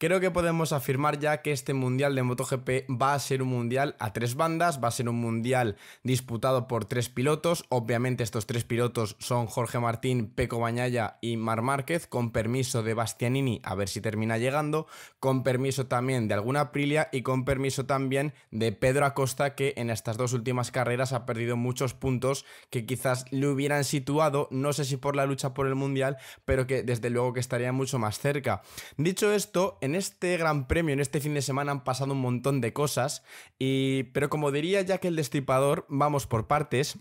Creo que podemos afirmar ya que este mundial de MotoGP va a ser un mundial a tres bandas, va a ser un mundial disputado por tres pilotos. Obviamente estos tres pilotos son Jorge Martín, Peco Bañaya y Mar Márquez, con permiso de Bastianini, a ver si termina llegando, con permiso también de alguna Aprilia y con permiso también de Pedro Acosta, que en estas dos últimas carreras ha perdido muchos puntos que quizás le hubieran situado, no sé si por la lucha por el mundial, pero que desde luego que estaría mucho más cerca. Dicho esto, en en este gran premio, en este fin de semana han pasado un montón de cosas, y, pero como diría ya que el Destripador, vamos por partes.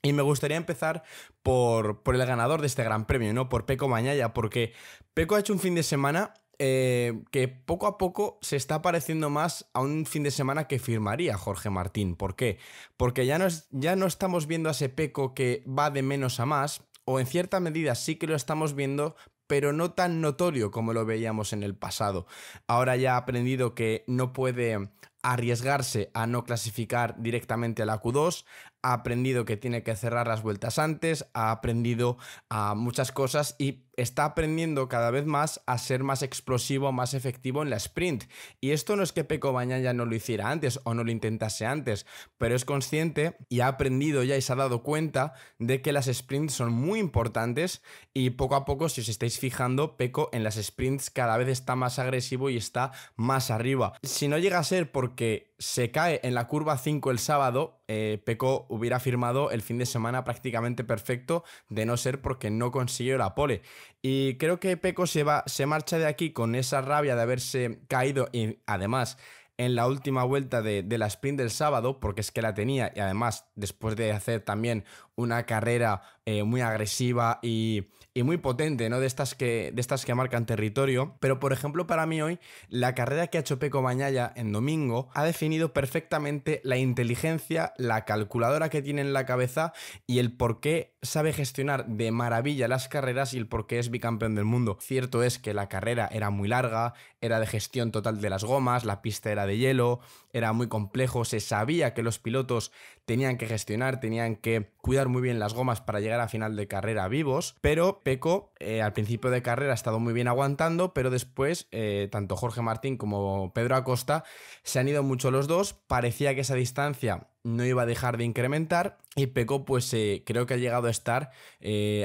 Y me gustaría empezar por, el ganador de este gran premio, ¿no? Por Peco Mañaya, porque Peco ha hecho un fin de semana eh, que poco a poco se está pareciendo más a un fin de semana que firmaría Jorge Martín. ¿Por qué? Porque ya no, es, ya no estamos viendo a ese peco que va de menos a más, o en cierta medida sí que lo estamos viendo, pero no tan notorio como lo veíamos en el pasado. Ahora ya ha aprendido que no puede arriesgarse a no clasificar directamente a la Q2, ha aprendido que tiene que cerrar las vueltas antes, ha aprendido a muchas cosas y está aprendiendo cada vez más a ser más explosivo, más efectivo en la sprint. Y esto no es que Peco ya no lo hiciera antes o no lo intentase antes, pero es consciente y ha aprendido ya y se ha dado cuenta de que las sprints son muy importantes y poco a poco, si os estáis fijando, Peco en las sprints cada vez está más agresivo y está más arriba. Si no llega a ser porque se cae en la curva 5 el sábado, eh, hubiera firmado el fin de semana prácticamente perfecto, de no ser porque no consiguió la pole. Y creo que Peco se, se marcha de aquí con esa rabia de haberse caído y además en la última vuelta de, de, la sprint del sábado, porque es que la tenía y además después de hacer también una carrera eh, muy agresiva y, muy potente, ¿no? De estas, que, de estas que marcan territorio. Pero, por ejemplo, para mí hoy, la carrera que ha hecho Peco Bañaya en domingo ha definido perfectamente la inteligencia, la calculadora que tiene en la cabeza y el por qué sabe gestionar de maravilla las carreras y el por qué es bicampeón del mundo. Cierto es que la carrera era muy larga, era de gestión total de las gomas, la pista era de hielo, era muy complejo, se sabía que los pilotos tenían que gestionar, tenían que cuidar muy bien las gomas para llegar a final de carrera vivos, pero Peco eh, al principio de carrera ha estado muy bien aguantando, pero después eh, tanto Jorge Martín como Pedro Acosta se han ido mucho los dos, parecía que esa distancia no iba a dejar de incrementar y Peco pues eh, creo que ha llegado a estar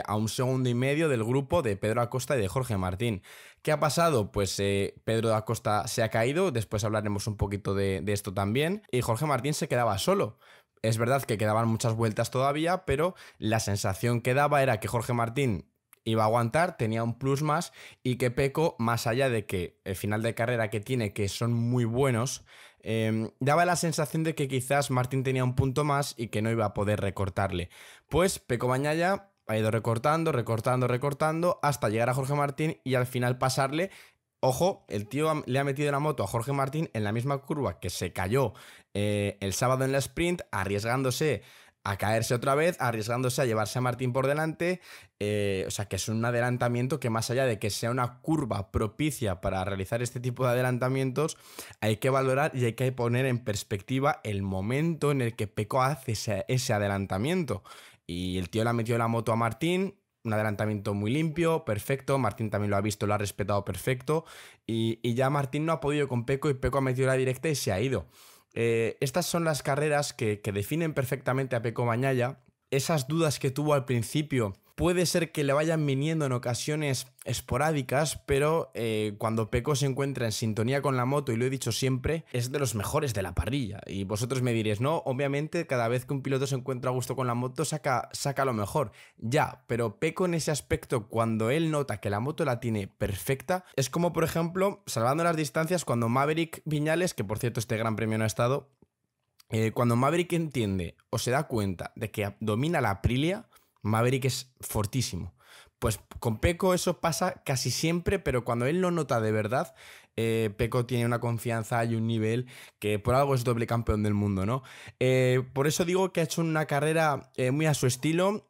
a un segundo y medio del grupo de Pedro Acosta y de Jorge Martín. ¿Qué ha pasado? Pues eh, Pedro da Acosta se ha caído, después hablaremos un poquito de, esto también, y Jorge Martín se quedaba solo. Es verdad que quedaban muchas vueltas todavía, pero la sensación que daba era que Jorge Martín iba a aguantar, tenía un plus más y que Peco, más allá de que el final de carrera que tiene, que son muy buenos, em, daba la sensación de que quizás Martín tenía un punto más y que no iba a poder recortarle. Pues Peco Bañaya ha ido recortando, recortando, recortando, hasta llegar a Jorge Martín y al final pasarle. Ojo, el tío le ha metido la moto a Jorge Martín en la misma curva que se cayó eh, el sábado en la sprint, arriesgándose a caerse otra vez, arriesgándose a llevarse a Martín por delante. Eh, o sea, que es un adelantamiento que más allá de que sea una curva propicia para realizar este tipo de adelantamientos, hay que valorar y hay que poner en perspectiva el momento en el que Peco hace ese, adelantamiento. Y el tío le ha metido la moto a Martín, un adelantamiento muy limpio, perfecto. Martín también lo ha visto, lo ha respetado perfecto. Y, y ya Martín no ha podido con Peco y Peco ha metido la directa y se ha ido. Eh, estas son las carreras que, definen perfectamente a Peco Mañaya. Esas dudas que tuvo al principio Puede ser que le vayan viniendo en ocasiones esporádicas, pero eh, cuando Peco se encuentra en sintonía con la moto, y lo he dicho siempre, es de los mejores de la parrilla. Y vosotros me diréis, no, obviamente cada vez que un piloto se encuentra a gusto con la moto, saca, saca lo mejor. Ya, pero Peco en ese aspecto, cuando él nota que la moto la tiene perfecta, es como, por ejemplo, salvando las distancias, cuando Maverick Viñales, que por cierto este gran premio no ha estado, eh, cuando Maverick entiende o se da cuenta de que domina la Aprilia, Maverick es fortísimo. Pues con Peco eso pasa casi siempre, pero cuando él lo nota de verdad, eh, Peco tiene una confianza y un nivel que por algo es doble campeón del mundo, ¿no? Eh, por eso digo que ha hecho una carrera eh, muy a su estilo,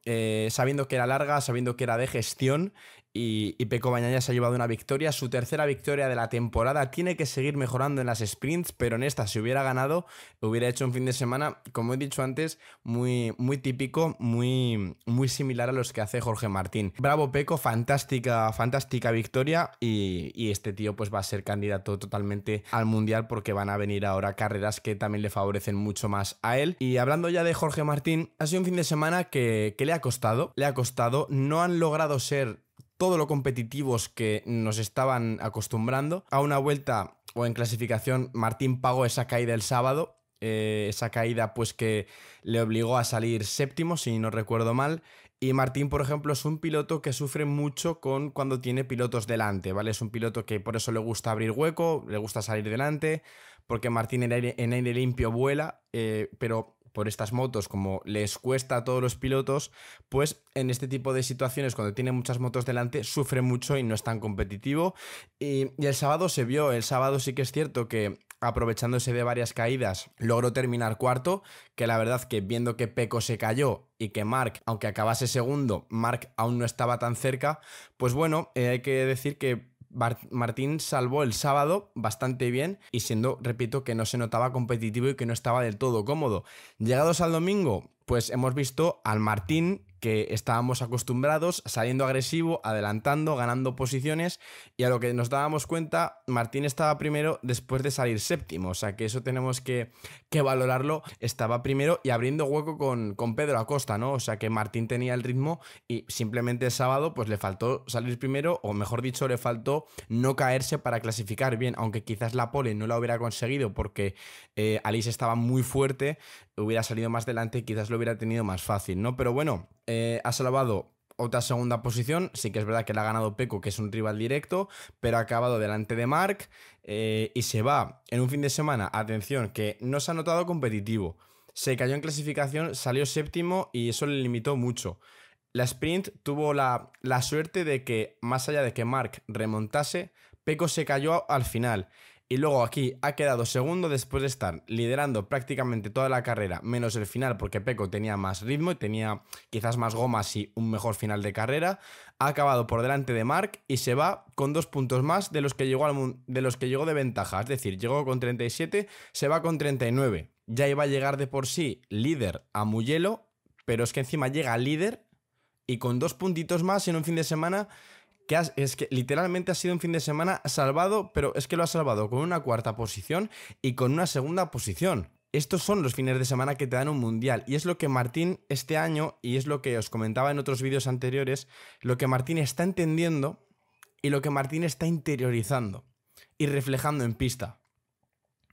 sabiendo que era larga, sabiendo que era de gestión y, Peko Peco se ha llevado una victoria, su tercera victoria de la temporada. Tiene que seguir mejorando en las sprints, pero en esta, si hubiera ganado, hubiera hecho un fin de semana, como he dicho antes, muy, muy típico, muy, muy similar a los que hace Jorge Martín. Bravo Peco, fantástica, fantástica victoria y, este tío pues va a ser candidato totalmente al Mundial porque van a venir ahora carreras que también le favorecen mucho más a él. Y hablando ya de Jorge Martín, ha sido un fin de semana que, que le ha costado, le ha costado, no han logrado ser todo lo competitivos que nos estaban acostumbrando. A una vuelta o en clasificación, Martín pagó esa caída el sábado. Eh, esa caída pues que le obligó a salir séptimo, si no recuerdo mal. Y Martín, por ejemplo, es un piloto que sufre mucho con cuando tiene pilotos delante, ¿vale? Es un piloto que por eso le gusta abrir hueco, le gusta salir delante, porque Martín en aire, limpio vuela, eh, pero por estas motos, como les cuesta a todos los pilotos, pues en este tipo de situaciones, cuando tiene muchas motos delante, sufre mucho y no es tan competitivo. Y, el sábado se vio, el sábado sí que es cierto que aprovechándose de varias caídas, logró terminar cuarto, que la verdad que viendo que Peco se cayó y que Mark, aunque acabase segundo, Mark aún no estaba tan cerca, pues bueno, eh, hay que decir que Martín salvó el sábado bastante bien y siendo, repito, que no se notaba competitivo y que no estaba del todo cómodo. Llegados al domingo, pues hemos visto al Martín que estábamos acostumbrados, saliendo agresivo, adelantando, ganando posiciones, y a lo que nos dábamos cuenta, Martín estaba primero después de salir séptimo, o sea que eso tenemos que, que valorarlo, estaba primero y abriendo hueco con, con, Pedro Acosta, ¿no? O sea que Martín tenía el ritmo y simplemente el sábado pues le faltó salir primero, o mejor dicho, le faltó no caerse para clasificar bien, aunque quizás la pole no la hubiera conseguido porque eh, Alice estaba muy fuerte, hubiera salido más delante y quizás lo hubiera tenido más fácil, ¿no? Pero bueno... Eh, ha salvado otra segunda posición. Sí que es verdad que le ha ganado Peco, que es un rival directo, pero ha acabado delante de Mark eh, y se va en un fin de semana, atención, que no se ha notado competitivo. Se cayó en clasificación, salió séptimo y eso le limitó mucho. La sprint tuvo la, la suerte de que, más allá de que Mark remontase, Peco se cayó al final. Y luego aquí ha quedado segundo después de estar liderando prácticamente toda la carrera, menos el final, porque Peco tenía más ritmo y tenía quizás más gomas y un mejor final de carrera. Ha acabado por delante de Mark y se va con dos puntos más de los que llegó, de, los que llegó de ventaja. Es decir, llegó con 37, se va con 39. Ya iba a llegar de por sí líder a Muyelo, pero es que encima llega líder y con dos puntitos más en un fin de semana que es que literalmente ha sido un fin de semana salvado, pero es que lo ha salvado con una cuarta posición y con una segunda posición. Estos son los fines de semana que te dan un mundial y es lo que Martín este año, y es lo que os comentaba en otros vídeos anteriores, lo que Martín está entendiendo y lo que Martín está interiorizando y reflejando en pista.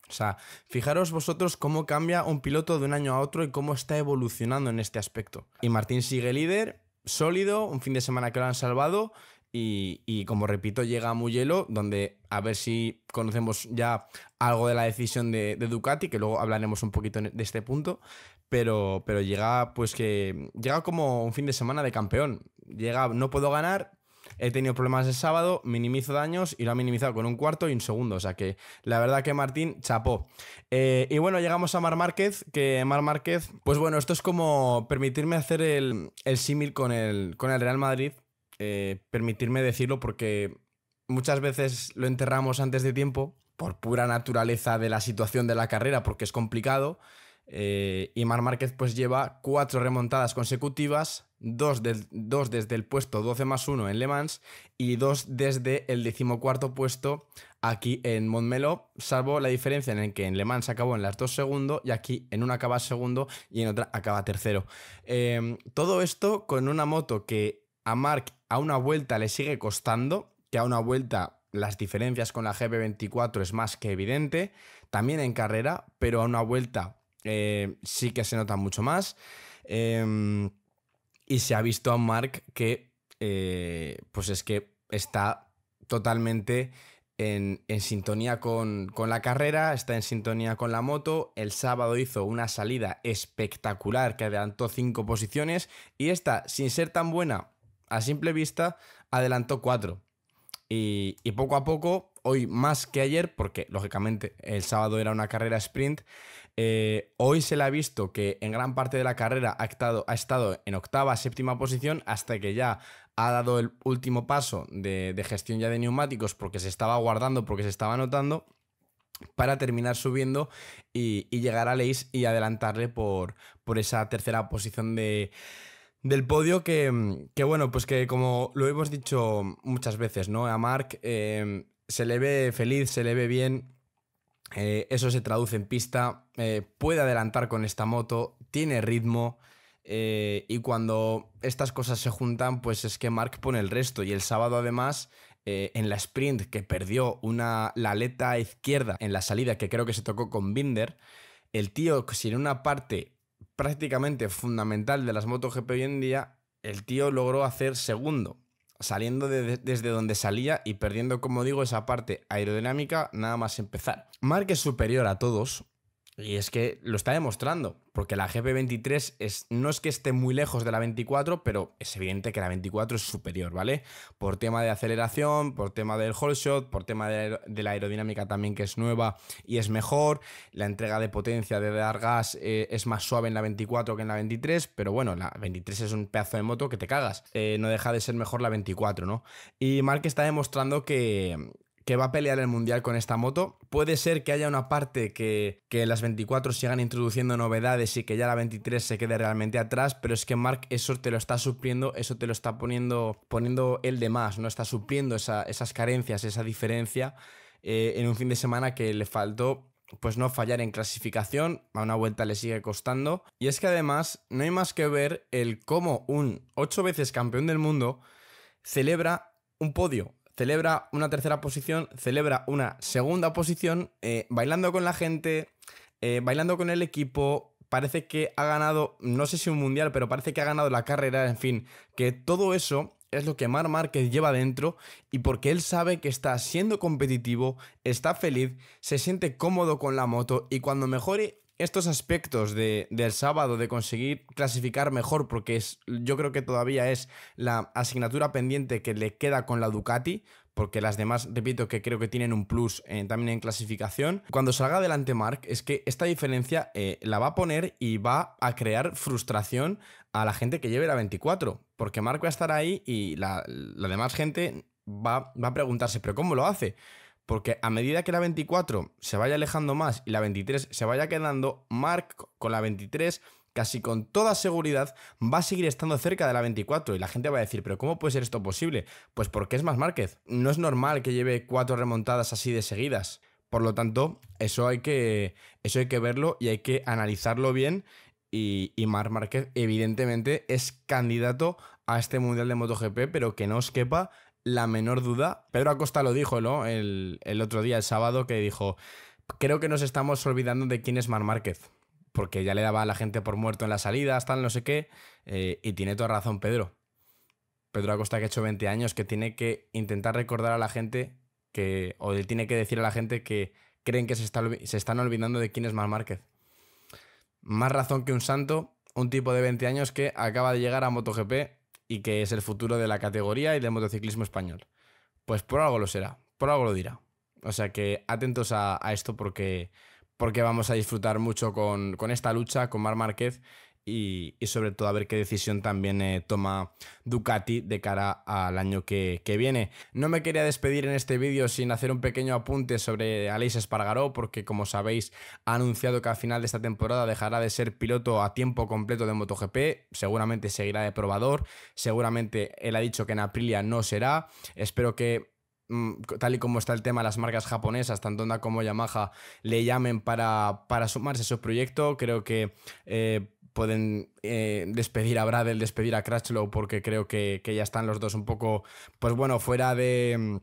O sea, fijaros vosotros cómo cambia un piloto de un año a otro y cómo está evolucionando en este aspecto. Y Martín sigue líder, sólido, un fin de semana que lo han salvado y, como repito, llega a hielo, donde a ver si conocemos ya algo de la decisión de, Ducati, que luego hablaremos un poquito e, de este punto. Pero, pero llega, pues que llega como un fin de semana de campeón. Llega, no puedo ganar, he tenido problemas el sábado, minimizo daños y lo ha minimizado con un cuarto y un segundo. O sea que la verdad que Martín chapó. Eh, y bueno, llegamos a Mar Márquez, que Mar Márquez, pues bueno, esto es como permitirme hacer el, símil con el, con el Real Madrid, eh, permitirme decirlo porque muchas veces lo enterramos antes de tiempo por pura naturaleza de la situación de la carrera, porque es complicado. Eh, y Mar Márquez pues lleva cuatro remontadas consecutivas, dos, dos, desde el puesto 12 más 1 en Le Mans y dos desde el decimocuarto puesto aquí en Montmelo, salvo la diferencia en el que en Le Mans acabó en las dos segundo y aquí en una acaba segundo y en otra acaba tercero. Eh, todo esto con una moto que a Mark a una vuelta le sigue costando, que a una vuelta las diferencias con la gb 24 es más que evidente, también en carrera, pero a una vuelta eh, sí que se nota mucho más. Em, y se ha visto a Mark que, eh, pues es que está totalmente en, sintonía con, con, la carrera, está en sintonía con la moto. El sábado hizo una salida espectacular que adelantó cinco posiciones y esta, sin ser tan buena, a simple vista adelantó 4. Y, poco a poco, hoy más que ayer, porque lógicamente el sábado era una carrera sprint, eh, hoy se le ha visto que en gran parte de la carrera ha, estado, ha estado en octava, séptima posición, hasta que ya ha dado el último paso de, gestión ya de neumáticos porque se estaba guardando, porque se estaba anotando para terminar subiendo y, llegar a Leis y adelantarle por, por esa tercera posición de, del podio que, que, bueno, pues que como lo hemos dicho muchas veces, ¿no? A Mark eh, se le ve feliz, se le ve bien, eh, eso se traduce en pista, eh, puede adelantar con esta moto, tiene ritmo y cuando estas cosas se juntan, pues es que Mark pone el resto y el sábado además... en la sprint que perdió una, la aleta izquierda en la salida que creo que se tocó con Binder, el tío, si en una parte prácticamente fundamental de las GP hoy en día, el tío logró hacer segundo, saliendo desde donde salía y perdiendo, como digo, esa parte aerodinámica nada más empezar. Marque superior a todos, y es que lo está demostrando, porque la GP23 es, no es que esté muy lejos de la 24, pero es evidente que la 24 es superior, ¿vale? Por tema de aceleración, por tema del whole shot, por tema de, la aerodinámica también que es nueva y es mejor, la entrega de potencia de dar gas eh, es más suave en la 24 que en la 23, pero bueno, la 23 es un pedazo de moto que te cagas, eh, no deja de ser mejor la 24, ¿no? Y Mark está demostrando que, que va a pelear el mundial con esta moto. Puede ser que haya una parte que, que las 24 sigan introduciendo novedades y que ya la 23 se quede realmente atrás, pero es que Mark eso te lo está supliendo, eso te lo está poniendo, poniendo el de más, ¿no? Está supliendo esas carencias, esa diferencia eh, en un fin de semana que le faltó pues no fallar en clasificación, a una vuelta le sigue costando. Y es que además no hay más que ver el cómo un ocho veces campeón del mundo celebra un podio celebra una tercera posición, celebra una segunda posición, eh, bailando con la gente, eh, bailando con el equipo. Parece que ha ganado, no sé si un mundial, pero parece que ha ganado la carrera, en fin, que todo eso es lo que Mar Márquez lleva dentro y porque él sabe que está siendo competitivo, está feliz, se siente cómodo con la moto y cuando mejore estos aspectos de, del sábado, de conseguir clasificar mejor, porque es, yo creo que todavía es la asignatura pendiente que le queda con la Ducati, porque las demás, repito, que creo que tienen un plus eh, también en clasificación. Cuando salga adelante Mark, es que esta diferencia eh, la va a poner y va a crear frustración a la gente que lleve la 24, porque Mark va a estar ahí y la, demás gente va, va a preguntarse, ¿pero cómo lo hace? Porque a medida que la 24 se vaya alejando más y la 23 se vaya quedando, Mark con la 23 casi con toda seguridad va a seguir estando cerca de la 24 y la gente va a decir, pero ¿cómo puede ser esto posible? Pues porque es más Márquez. No es normal que lleve cuatro remontadas así de seguidas. Por lo tanto, eso hay que, eso hay que verlo y hay que analizarlo bien. Y, y Marc Márquez, evidentemente, es candidato a este Mundial de MotoGP, pero que no os quepa la menor duda. Pedro Acosta lo dijo, ¿no? El, otro día, el sábado, que dijo, creo que nos estamos olvidando de quién es Mar Márquez, porque ya le daba a la gente por muerto en las salidas, tal, no sé qué, eh, y tiene toda razón Pedro. Pedro Acosta que ha hecho 20 años, que tiene que intentar recordar a la gente que, o él tiene que decir a la gente que creen que se, se están olvidando de quién es Mar Márquez. Más razón que un santo, un tipo de 20 años que acaba de llegar a MotoGP y que es el futuro de la categoría y del motociclismo español. Pues por algo lo será, por algo lo dirá. O sea que atentos a, esto porque, porque vamos a disfrutar mucho con, con esta lucha, con Mar Márquez y, sobre todo a ver qué decisión también eh, toma Ducati de cara al año que, viene. No me quería despedir en este vídeo sin hacer un pequeño apunte sobre Aleix Espargaró porque como sabéis ha anunciado que al final de esta temporada dejará de ser piloto a tiempo completo de MotoGP, seguramente seguirá de probador, seguramente él ha dicho que en Aprilia no será, espero que mm, tal y como está el tema, las marcas japonesas, tanto Honda como Yamaha, le llamen para, para sumarse a su proyecto. Creo que eh, pueden eh, despedir a Bradel, despedir a Crutchlow, porque creo que, ya están los dos un poco, pues bueno, fuera de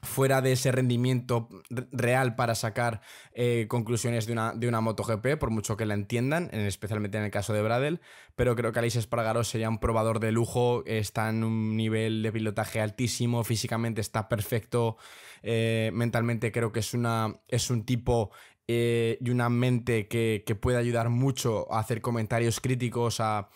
fuera de ese rendimiento real para sacar eh, conclusiones de una, de una MotoGP, por mucho que la entiendan, especialmente en el caso de Bradel, pero creo que Alex Espargaró sería un probador de lujo, está en un nivel de pilotaje altísimo, físicamente está perfecto, eh, mentalmente creo que es, una, es un tipo eh, y una mente que, puede ayudar mucho a hacer comentarios críticos, a,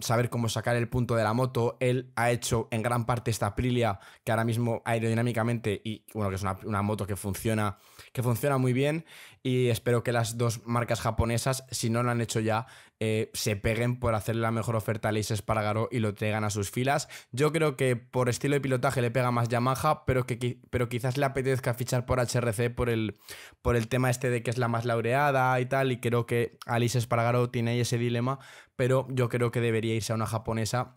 saber cómo sacar el punto de la moto. Él ha hecho en gran parte esta Aprilia, que ahora mismo aerodinámicamente, y bueno, que es una, una moto que funciona, que funciona muy bien y espero que las dos marcas japonesas, si no lo han hecho ya, eh, se peguen por hacerle la mejor oferta a Alice Espargaro y lo traigan a sus filas. Yo creo que por estilo de pilotaje le pega más Yamaha, pero, que, pero quizás le apetezca fichar por HRC por el, por el tema este de que es la más laureada y tal, y creo que Alice Espargaro tiene ahí ese dilema, pero yo creo que debería irse a una japonesa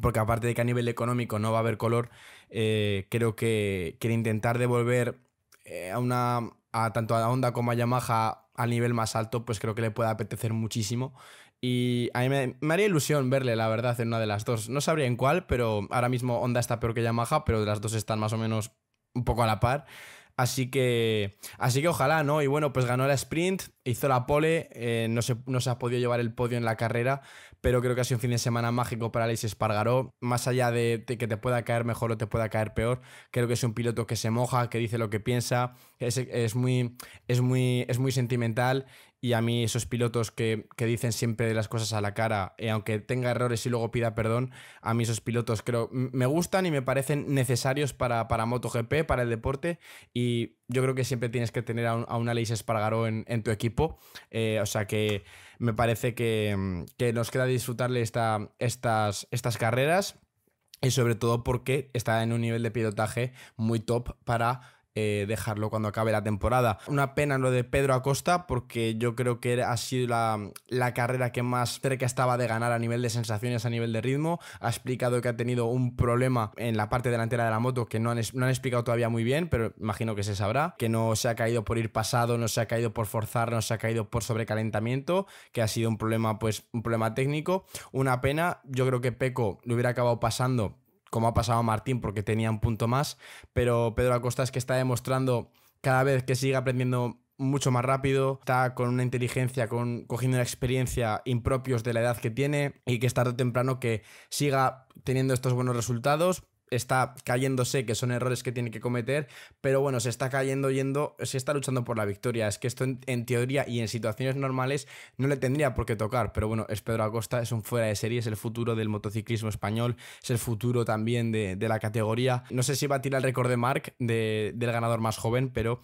porque aparte de que a nivel económico no va a haber color, eh, creo que quiere intentar devolver eh, a una tanto a Honda como a Yamaha al nivel más alto, pues creo que le puede apetecer muchísimo. Y a mí me, haría ilusión verle, la verdad, en una de las dos. No sabría en cuál, pero ahora mismo Honda está peor que Yamaha, pero de las dos están más o menos un poco a la par. Así que, así que ojalá, ¿no? Y bueno, pues ganó la sprint, hizo la pole, eh, no, se, no se ha podido llevar el podio en la carrera, pero creo que ha sido un fin de semana mágico para Alex Espargaró. Más allá de, que te pueda caer mejor o te pueda caer peor, creo que es un piloto que se moja, que dice lo que piensa, es, muy, es, muy, es muy sentimental y a mí esos pilotos que, dicen siempre las cosas a la cara, eh, aunque tenga errores y luego pida perdón, a mí esos pilotos creo me gustan y me parecen necesarios para, para MotoGP, para el deporte. Y yo creo que siempre tienes que tener a, un, a una Espargaró en, tu equipo. Eh, o sea que me parece mm, que, nos queda disfrutarle esta, estas, estas carreras. Y sobre todo porque está en un nivel de pilotaje muy top para eh, dejarlo cuando acabe la temporada. Una pena lo de Pedro Acosta porque yo creo que ha sido la, carrera que más cerca estaba de ganar a nivel de sensaciones, a nivel de ritmo. Ha explicado que ha tenido un problema en la parte delantera de la moto que no han, explicado todavía muy bien, pero imagino que se sabrá. Que no se ha caído por ir pasado, no se ha caído por forzar, no se ha caído por sobrecalentamiento, que ha sido un problema, pues, un problema técnico. Una pena, yo creo que Peco lo hubiera acabado pasando como ha pasado a Martín porque tenía un punto más, pero Pedro Acosta es que está demostrando cada vez que sigue aprendiendo mucho más rápido, está con una inteligencia, con, cogiendo una experiencia impropios de la edad que tiene y que está tarde o temprano que siga teniendo estos buenos resultados, está cayéndose, que son errores que tiene que cometer, pero bueno, se está cayendo yendo, se está luchando por la victoria. Es que esto en, teoría y en situaciones normales no le tendría por qué tocar, pero bueno, es Pedro Acosta, es un fuera de serie, es el futuro del motociclismo español, es el futuro también de, la categoría. No sé si va a tirar el récord de Mark, del ganador más joven, pero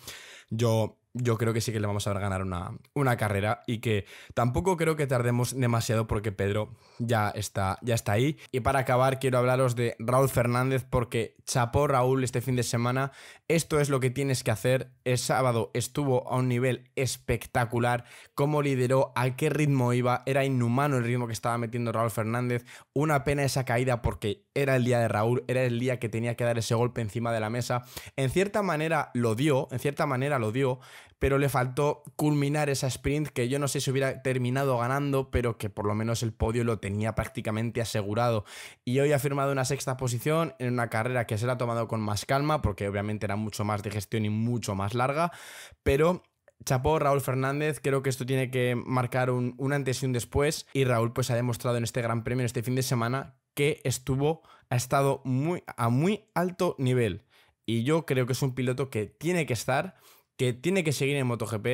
yo yo creo que sí que le vamos a ver ganar una, carrera y que tampoco creo que tardemos demasiado porque Pedro ya está, ya está ahí. Y para acabar quiero hablaros de Raúl Fernández porque chapó Raúl este fin de semana esto es lo que tienes que hacer. El sábado estuvo a un nivel espectacular. Cómo lideró, a qué ritmo iba. Era inhumano el ritmo que estaba metiendo Raúl Fernández. Una pena esa caída porque era el día de Raúl, era el día que tenía que dar ese golpe encima de la mesa. En cierta manera lo dio, en cierta manera lo dio pero le faltó culminar esa sprint que yo no sé si hubiera terminado ganando, pero que por lo menos el podio lo tenía prácticamente asegurado. Y hoy ha firmado una sexta posición en una carrera que se la ha tomado con más calma, porque obviamente era mucho más de gestión y mucho más larga, pero Chapó, Raúl Fernández, creo que esto tiene que marcar un, antes y un después. Y Raúl, pues ha demostrado en este gran premio, en este fin de semana, que estuvo, ha estado muy, a muy alto nivel. Y yo creo que es un piloto que tiene que estar que tiene que seguir en MotoGP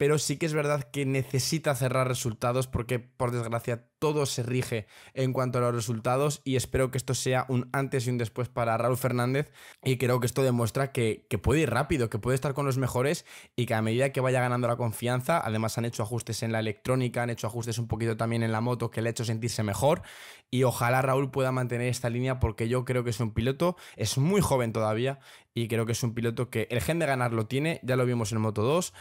pero sí que es verdad que necesita cerrar resultados porque, por desgracia, todo se rige en cuanto a los resultados y espero que esto sea un antes y un después para Raúl Fernández y creo que esto demuestra que, puede ir rápido, que puede estar con los mejores y que a medida que vaya ganando la confianza, además han hecho ajustes en la electrónica, han hecho ajustes un poquito también en la moto que le ha hecho sentirse mejor y ojalá Raúl pueda mantener esta línea porque yo creo que es un piloto, es muy joven todavía y creo que es un piloto que el gen de ganar lo tiene, ya lo vimos en Moto 2,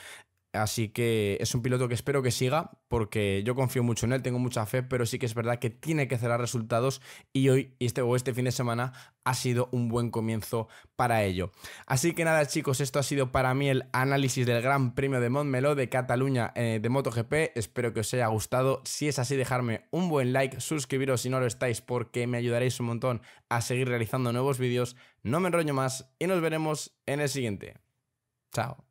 Así que es un piloto que espero que siga porque yo confío mucho en él, tengo mucha fe, pero sí que es verdad que tiene que cerrar resultados y hoy este, o este fin de semana ha sido un buen comienzo para ello. Así que nada chicos, esto ha sido para mí el análisis del Gran Premio de Montmeló de Cataluña eh, de MotoGP. Espero que os haya gustado. Si es así, dejarme un buen like, suscribiros si no lo estáis porque me ayudaréis un montón a seguir realizando nuevos vídeos. No me enrollo más y nos veremos en el siguiente. Chao.